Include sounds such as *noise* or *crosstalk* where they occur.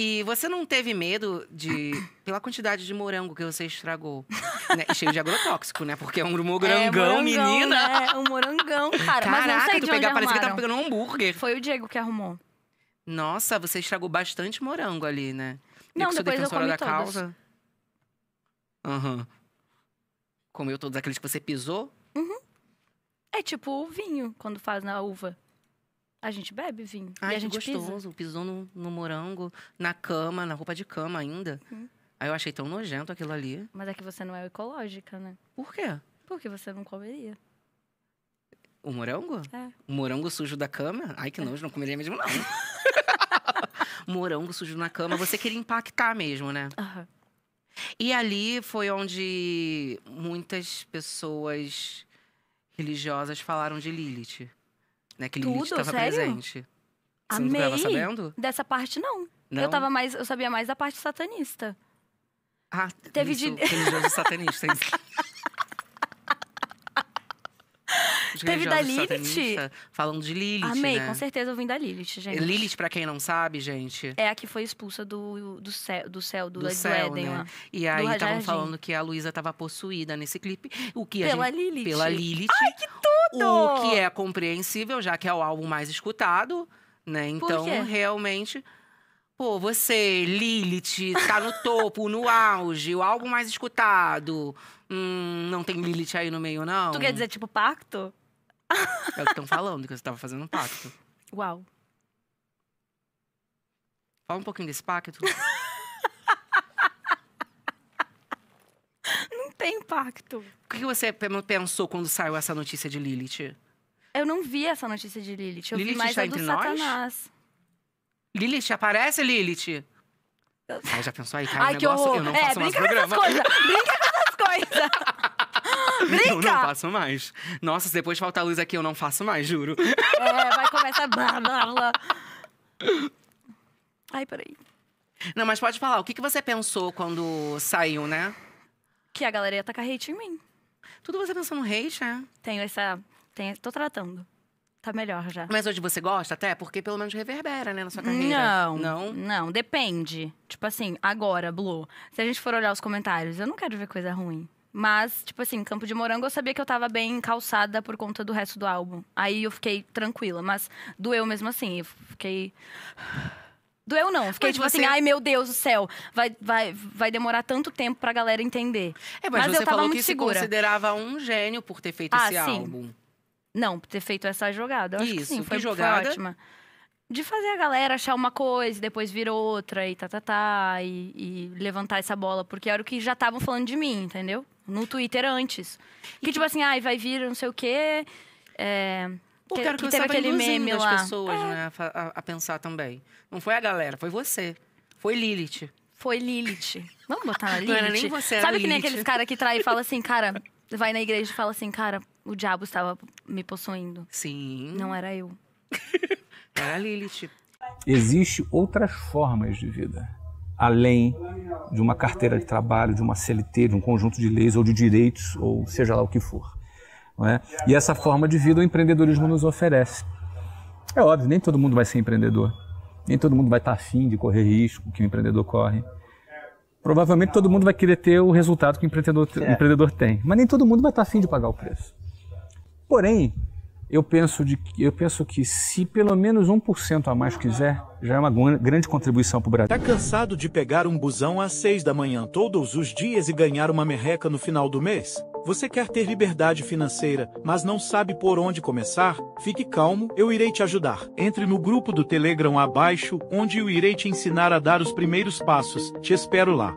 E você não teve medo de. pela quantidade de morango que você estragou? né? Cheio de agrotóxico, né? Porque é um morangão, é, morangão menina. É, né? um morangão, cara. Caraca, Mas não sei tu de pegar, parecia que tava tá pegando um hambúrguer. Foi o Diego que arrumou. Nossa, você estragou bastante morango ali, né? Não, eu que sou defensora da todos. causa. Aham. Uhum. Comeu todos aqueles que você pisou? Uhum. É tipo o vinho, quando faz na uva a gente bebe vinho. Ai, e a gente gostoso. Pisa. Pisou no, no, morango, na cama, na roupa de cama ainda. Hum. Aí eu achei tão nojento aquilo ali. Mas é que você não é ecológica, né? Por quê? Porque você não comeria. O morango? É. O morango sujo da cama? Ai, que é. nojo, não comeria mesmo, não. *laughs* morango sujo na cama. Você queria impactar mesmo, né? Uhum. E ali foi onde muitas pessoas religiosas falaram de Lilith né? Que Lilith Tudo? tava Sério? presente. Você Amei. não tava sabendo? Dessa parte, não. não. Eu tava mais. Eu sabia mais da parte satanista. Ah, teve isso, de. satanista, *laughs* Teve da Lilith. Falando de Lilith. Amei, né? com certeza eu vim da Lilith, gente. Lilith, pra quem não sabe, gente. É a que foi expulsa do, do céu, do, céu, do, do, céu, Éden, né? E aí estavam falando que a Luísa tava possuída nesse clipe. O que pela gente, Lilith. Pela Lilith. Ai, que o que é compreensível, já que é o álbum mais escutado, né? Então, realmente. Pô, você, Lilith, tá no topo, no auge, o álbum mais escutado. Hum, não tem Lilith aí no meio, não? Tu quer dizer, tipo, pacto? É o que estão falando, que você tava fazendo um pacto. Uau. Fala um pouquinho desse pacto. tem impacto. O que você pensou quando saiu essa notícia de Lilith? Eu não vi essa notícia de Lilith. Eu Lilith vi mais está a do Satanás. Lilith, aparece, Lilith? Ai, já pensou aí, cara? Ai, que negócio, horror. Eu não é, faço mais programa. coisas. brinca com essas coisas. *laughs* Brinca! Eu não faço mais. Nossa, se depois faltar luz aqui, eu não faço mais, juro. É, vai começar blá, blá, blá. Ai, peraí. Não, mas pode falar, o que, que você pensou quando saiu, né? que a galera ia tacar hate em mim. Tudo você pensando no hate, né? Tenho essa. Tenho, tô tratando. Tá melhor já. Mas hoje você gosta até? Porque pelo menos reverbera, né, na sua carreira. Não. Não? Não, depende. Tipo assim, agora, Blue, se a gente for olhar os comentários, eu não quero ver coisa ruim. Mas, tipo assim, Campo de Morango eu sabia que eu tava bem calçada por conta do resto do álbum. Aí eu fiquei tranquila, mas doeu mesmo assim. Eu fiquei. Doeu não. Fiquei mas tipo assim, você... assim, ai meu Deus do céu, vai, vai, vai demorar tanto tempo pra galera entender. É, mas, mas você eu tava falou que segura. se considerava um gênio por ter feito ah, esse sim. álbum. Não, por ter feito essa jogada. Eu Isso, acho que sim, foi, que jogada... foi ótima. De fazer a galera achar uma coisa, e depois vir outra e tá, tá, tá, e, e levantar essa bola, porque era o que já estavam falando de mim, entendeu? No Twitter antes. Que tipo assim, ai, vai vir não sei o quê. É, porque que, quero que, que teve aquele meme as pessoas, é. né, a, a, pensar também. Não foi a galera, foi você. Foi Lilith. Foi Lilith. Vamos botar na *laughs* Lilith? Não era nem você, era Sabe Lilith. que nem aqueles caras que traem e fala assim, cara, vai na igreja e fala assim, cara, o diabo estava me possuindo. Sim. Não era eu. *laughs* era Lilith. Existem outras formas de vida, além de uma carteira de trabalho, de uma CLT, de um conjunto de leis ou de direitos, ou seja lá o que for. É? E essa forma de vida o empreendedorismo nos oferece. É óbvio, nem todo mundo vai ser empreendedor. Nem todo mundo vai estar afim de correr risco que o empreendedor corre. Provavelmente todo mundo vai querer ter o resultado que o empreendedor, é. o empreendedor tem, mas nem todo mundo vai estar afim de pagar o preço. Porém, eu penso, de, eu penso que se pelo menos 1% a mais quiser, já é uma grande contribuição para o Brasil. Está cansado de pegar um busão às 6 da manhã todos os dias e ganhar uma merreca no final do mês? Você quer ter liberdade financeira, mas não sabe por onde começar? Fique calmo, eu irei te ajudar. Entre no grupo do Telegram abaixo, onde eu irei te ensinar a dar os primeiros passos. Te espero lá.